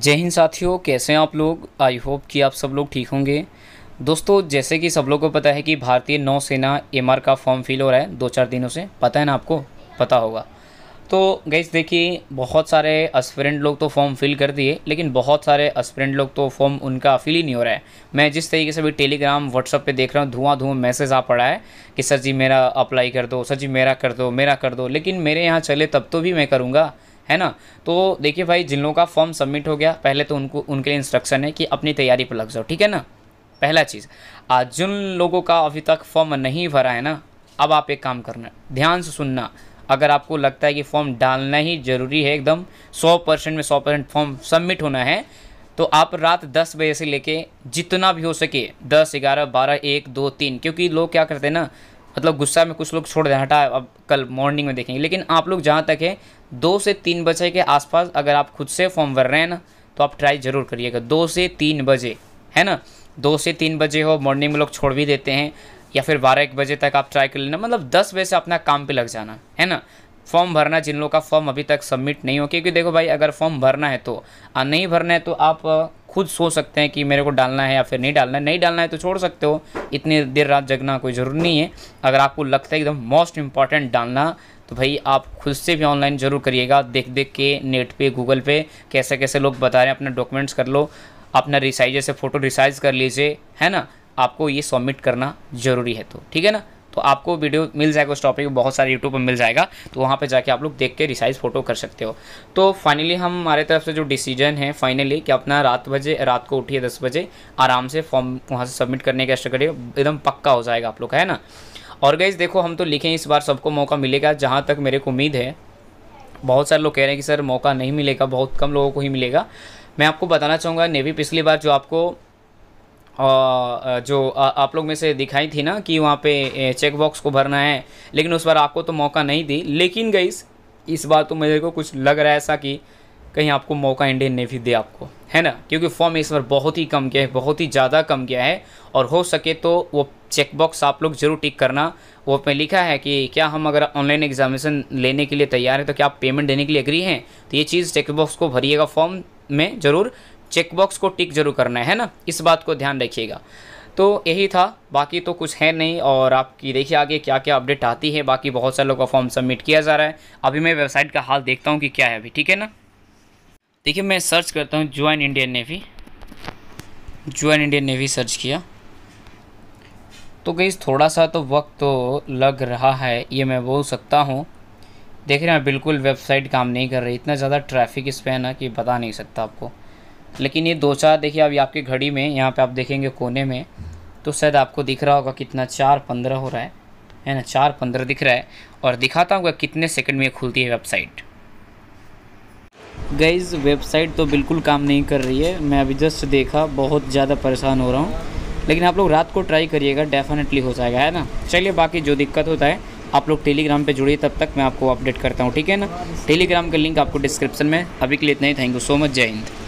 जय हिंद साथियों कैसे हैं आप लोग आई होप कि आप सब लोग ठीक होंगे दोस्तों जैसे कि सब लोग को पता है कि भारतीय नौसेना एम का फॉर्म फिल हो रहा है दो चार दिनों से पता है ना आपको पता होगा तो गैस देखिए बहुत सारे एस्पिरेंट लोग तो फॉर्म फिल कर दिए लेकिन बहुत सारे एस्पिरेंट लोग तो फॉर्म उनका फिल ही नहीं हो रहा है मैं जिस तरीके से अभी टेलीग्राम व्हाट्सअप पे देख रहा हूँ धुआं धुआं मैसेज आ पड़ा है कि सर जी मेरा अप्लाई कर दो सर जी मेरा कर दो मेरा कर दो लेकिन मेरे यहाँ चले तब तो भी मैं करूँगा है ना तो देखिए भाई जिन लोगों का फॉर्म सबमिट हो गया पहले तो उनको उनके लिए इंस्ट्रक्शन है कि अपनी तैयारी पर लग जाओ ठीक है ना पहला चीज़ आज जिन लोगों का अभी तक फॉर्म नहीं भरा है ना अब आप एक काम करना ध्यान से सुनना अगर आपको लगता है कि फॉर्म डालना ही ज़रूरी है एकदम सौ परसेंट में सौ परसेंट फॉर्म सबमिट होना है तो आप रात दस बजे से लेके जितना भी हो सके दस ग्यारह बारह एक दो तीन क्योंकि लोग क्या करते हैं ना मतलब गुस्सा में कुछ लोग छोड़ दें हटा अब कल मॉर्निंग में देखेंगे लेकिन आप लोग जहाँ तक है दो से तीन बजे के आसपास अगर आप खुद से फॉर्म भर रहे हैं ना तो आप ट्राई ज़रूर करिएगा दो से तीन बजे है ना दो से तीन बजे हो मॉर्निंग में लोग छोड़ भी देते हैं या फिर बारह एक बजे तक आप ट्राई कर लेना मतलब दस बजे से अपना काम पे लग जाना है ना फॉर्म भरना जिन लोगों का फॉर्म अभी तक सबमिट नहीं हो क्योंकि देखो भाई अगर फॉर्म भरना है तो आ नहीं भरना है तो आप खुद सोच सकते हैं कि मेरे को डालना है या फिर नहीं डालना है नहीं डालना है तो छोड़ सकते हो इतनी देर रात जगना कोई ज़रूरी नहीं है अगर आपको लगता है एकदम मोस्ट इम्पॉर्टेंट डालना तो भाई आप खुद से भी ऑनलाइन ज़रूर करिएगा देख देख के नेट पे गूगल पे कैसे कैसे लोग बता रहे हैं अपना डॉक्यूमेंट्स कर लो अपना रिसाइज से फ़ोटो रिसाइज कर लीजिए है ना आपको ये सबमिट करना ज़रूरी है तो ठीक है ना तो आपको वीडियो मिल जाएगा उस टॉपिक बहुत सारे यूट्यूब पर मिल जाएगा तो वहाँ पर जाके आप लोग देख के रिसाइज फोटो कर सकते हो तो फाइनली हम हमारे तरफ से जो डिसीजन है फाइनली कि अपना रात बजे रात को उठिए दस बजे आराम से फॉर्म वहाँ से सबमिट करने का करिए एकदम पक्का हो जाएगा आप लोग का है ना और गई देखो हम तो लिखें इस बार सबको मौका मिलेगा जहाँ तक मेरे को उम्मीद है बहुत सारे लोग कह रहे हैं कि सर मौका नहीं मिलेगा बहुत कम लोगों को ही मिलेगा मैं आपको बताना चाहूँगा नेवी पिछली बार जो आपको जो आप लोग में से दिखाई थी ना कि वहाँ पे चेक बॉक्स को भरना है लेकिन उस बार आपको तो मौका नहीं दी लेकिन गईस इस बार तो मेरे को कुछ लग रहा है ऐसा कि कहीं आपको मौका इंडियन नेवी दे आपको है ना क्योंकि फॉर्म इस बार बहुत ही कम गया है बहुत ही ज़्यादा कम गया है और हो सके तो वो चेकबॉक्स आप लोग जरूर टिक करना वो पे लिखा है कि क्या हम अगर ऑनलाइन एग्जामिनेशन लेने के लिए तैयार हैं तो क्या आप पेमेंट देने के लिए एग्री हैं तो ये चीज़ चेकबॉक्स को भरिएगा फॉर्म में ज़रूर चेकबॉक्स को टिक जरूर करना है ना इस बात को ध्यान रखिएगा तो यही था बाकी तो कुछ है नहीं और आपकी देखिए आगे क्या क्या अपडेट आती है बाकी बहुत सारे लोगों का फॉर्म सबमिट किया जा रहा है अभी मैं वेबसाइट का हाल देखता हूँ कि क्या है अभी ठीक है ना देखिए मैं सर्च करता हूँ join Indian navy join Indian navy search किया तो गई थोड़ा सा तो वक्त तो लग रहा है ये मैं बोल सकता हूँ देख रहे हैं बिल्कुल वेबसाइट काम नहीं कर रही इतना ज़्यादा ट्रैफिक इस पर है ना कि बता नहीं सकता आपको लेकिन ये दो चार देखिए अभी आपकी घड़ी में यहाँ पे आप देखेंगे कोने में तो शायद आपको दिख रहा होगा कितना चार पंद्रह हो रहा है है ना चार पंद्रह दिख रहा है और दिखाता हूँ कितने सेकंड में खुलती है वेबसाइट गईज़ वेबसाइट तो बिल्कुल काम नहीं कर रही है मैं अभी जस्ट देखा बहुत ज़्यादा परेशान हो रहा हूँ लेकिन आप लोग रात को ट्राई करिएगा डेफिनेटली हो जाएगा है ना चलिए बाकी जो दिक्कत होता है आप लोग टेलीग्राम पे जुड़िए तब तक मैं आपको अपडेट करता हूँ ठीक है ना टेलीग्राम का लिंक आपको डिस्क्रिप्शन में अभी के लिए इतना ही थैंक यू सो मच जय हिंद